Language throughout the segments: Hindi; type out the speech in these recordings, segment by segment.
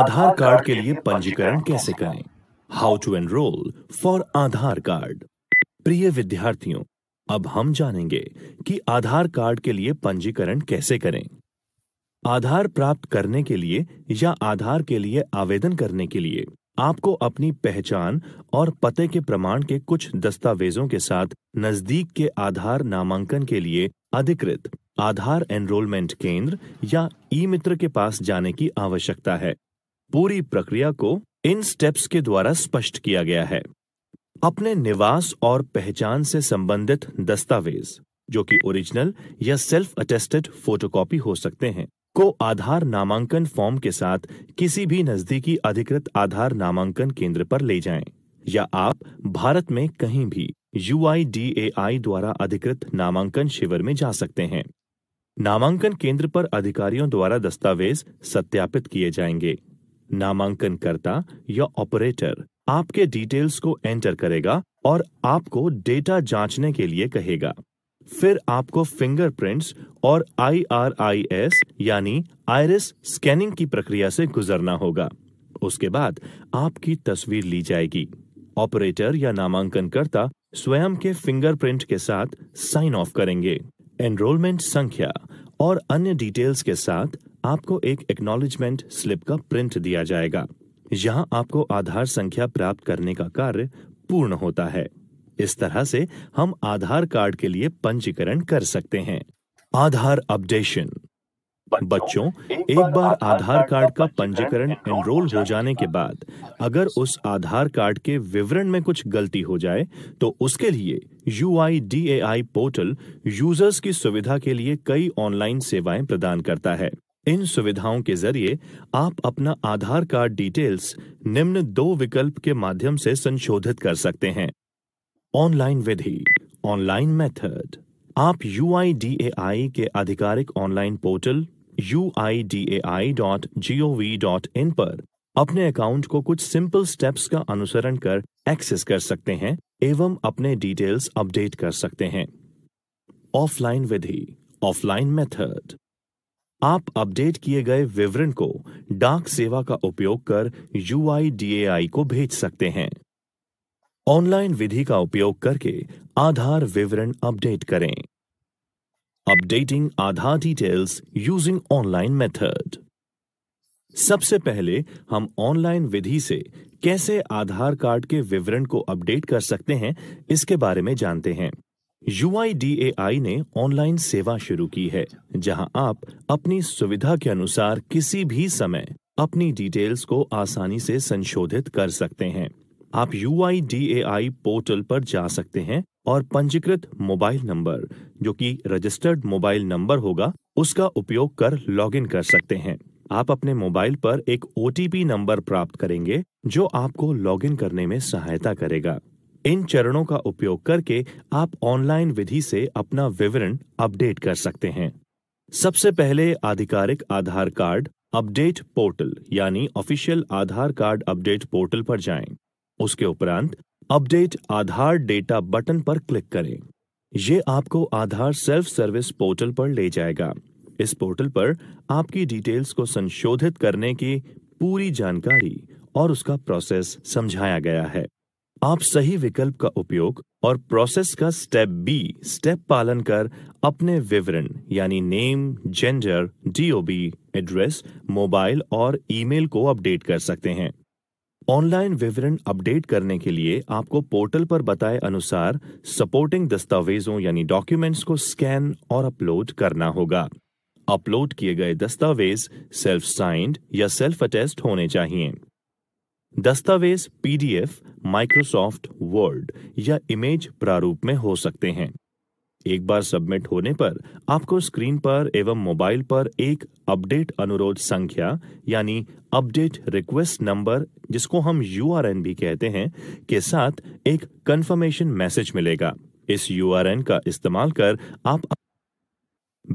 आधार कार्ड के लिए पंजीकरण कैसे करें how to enroll for Aadhaar card प्रिय विद्यार्थियों अब हम जानेंगे कि आधार कार्ड के लिए पंजीकरण कैसे करें आधार प्राप्त करने के लिए या आधार के लिए आवेदन करने के लिए आपको अपनी पहचान और पते के प्रमाण के कुछ दस्तावेजों के साथ नजदीक के आधार नामांकन के लिए अधिकृत आधार एनरोलमेंट केंद्र या ई मित्र के पास जाने की आवश्यकता है पूरी प्रक्रिया को इन स्टेप्स के द्वारा स्पष्ट किया गया है अपने निवास और पहचान से संबंधित दस्तावेज जो कि ओरिजिनल या सेल्फ अटेस्टेड फोटोकॉपी हो सकते हैं को आधार नामांकन फॉर्म के साथ किसी भी नजदीकी अधिकृत आधार नामांकन केंद्र पर ले जाएं या आप भारत में कहीं भी यूआईडीएआई द्वारा अधिकृत नामांकन शिविर में जा सकते हैं नामांकन केंद्र पर अधिकारियों द्वारा दस्तावेज सत्यापित किए जाएंगे नामांकन करता या ऑपरेटर आपके डिटेल्स को एंटर करेगा और आपको डेटा जांचने के लिए कहेगा फिर आपको फिंगरप्रिंट्स और आईआरआईएस यानी आयरिस स्कैनिंग की प्रक्रिया से गुजरना होगा उसके बाद आपकी तस्वीर ली जाएगी ऑपरेटर या नामांकन करता स्वयं के फिंगरप्रिंट के साथ साइन ऑफ करेंगे एनरोलमेंट संख्या और अन्य डिटेल्स के साथ आपको एक एक्नॉलेजमेंट स्लिप का प्रिंट दिया जाएगा यहाँ आपको आधार संख्या प्राप्त करने का कार्य पूर्ण होता है इस तरह से हम आधार कार्ड के लिए पंजीकरण कर सकते हैं आधार अपडेशन बच्चों एक बार आधार कार्ड का पंजीकरण एनरोल हो जाने के बाद अगर उस आधार कार्ड के विवरण में कुछ गलती हो जाए तो उसके लिए यू आई पोर्टल यूजर्स की सुविधा के लिए कई ऑनलाइन सेवाएं प्रदान करता है इन सुविधाओं के जरिए आप अपना आधार कार्ड डिटेल्स निम्न दो विकल्प के माध्यम से संशोधित कर सकते हैं ऑनलाइन विधि ऑनलाइन मेथड आप यू के आधिकारिक ऑनलाइन पोर्टल यू पर अपने अकाउंट को कुछ सिंपल स्टेप्स का अनुसरण कर एक्सेस कर सकते हैं एवं अपने डिटेल्स अपडेट कर सकते हैं ऑफलाइन विधि ऑफलाइन मेथड आप अपडेट किए गए विवरण को डाक सेवा का उपयोग कर यू को भेज सकते हैं ऑनलाइन विधि का उपयोग करके आधार विवरण अपडेट करें updating Aadhaar details using online method सबसे पहले हम ऑनलाइन विधि से कैसे आधार कार्ड के विवरण को अपडेट कर सकते हैं इसके बारे में जानते हैं यूआईडीएआई ने ऑनलाइन सेवा शुरू की है जहां आप अपनी सुविधा के अनुसार किसी भी समय अपनी डिटेल्स को आसानी से संशोधित कर सकते हैं आप यूआईडीएआई पोर्टल पर जा सकते हैं और पंजीकृत मोबाइल नंबर जो कि रजिस्टर्ड मोबाइल नंबर होगा उसका उपयोग कर लॉगिन कर सकते हैं आप अपने मोबाइल पर एक ओ नंबर प्राप्त करेंगे जो आपको लॉगिन करने में सहायता करेगा इन चरणों का उपयोग करके आप ऑनलाइन विधि से अपना विवरण अपडेट कर सकते हैं सबसे पहले आधिकारिक आधार कार्ड अपडेट पोर्टल यानी official Aadhaar card update portal पर जाएं। उसके उपरांत अपडेट आधार डेटा बटन पर क्लिक करें ये आपको आधार सेल्फ सर्विस पोर्टल पर ले जाएगा इस पोर्टल पर आपकी डिटेल्स को संशोधित करने की पूरी जानकारी और उसका प्रोसेस समझाया गया है आप सही विकल्प का उपयोग और प्रोसेस का स्टेप बी स्टेप पालन कर अपने विवरण यानी name gender DOB address mobile और ईमेल को अपडेट कर सकते हैं ऑनलाइन विवरण अपडेट करने के लिए आपको पोर्टल पर बताए अनुसार सपोर्टिंग दस्तावेजों यानी डॉक्यूमेंट्स को स्कैन और अपलोड करना होगा अपलोड किए गए दस्तावेज सेल्फ साइंड या सेल्फ अटेस्ट होने चाहिए दस्तावेज पीडीएफ माइक्रोसॉफ्ट वर्ड या इमेज प्रारूप में हो सकते हैं एक बार सबमिट होने पर आपको स्क्रीन पर एवं मोबाइल पर एक अपडेट अनुरोध संख्या यानी अपडेट रिक्वेस्ट नंबर जिसको हम यू भी कहते हैं के साथ एक कंफर्मेशन मैसेज मिलेगा इस यू का इस्तेमाल कर आप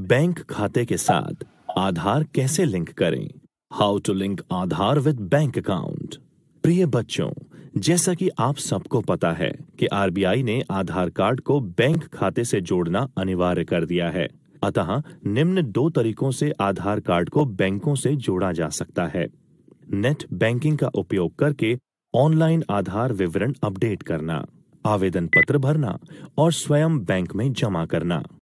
बैंक खाते के साथ आधार कैसे लिंक करें how to link Aadhaar with bank account प्रिय बच्चों जैसा कि आप सबको पता है कि आरबीआई ने आधार कार्ड को बैंक खाते से जोड़ना अनिवार्य कर दिया है अतः निम्न दो तरीकों से आधार कार्ड को बैंकों से जोड़ा जा सकता है नेट बैंकिंग का उपयोग करके ऑनलाइन आधार विवरण अपडेट करना आवेदन पत्र भरना और स्वयं बैंक में जमा करना